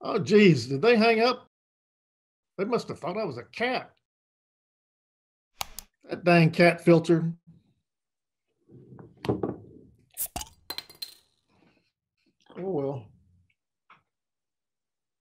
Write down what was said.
Oh, geez, did they hang up? They must have thought I was a cat. That dang cat filter. Oh, well.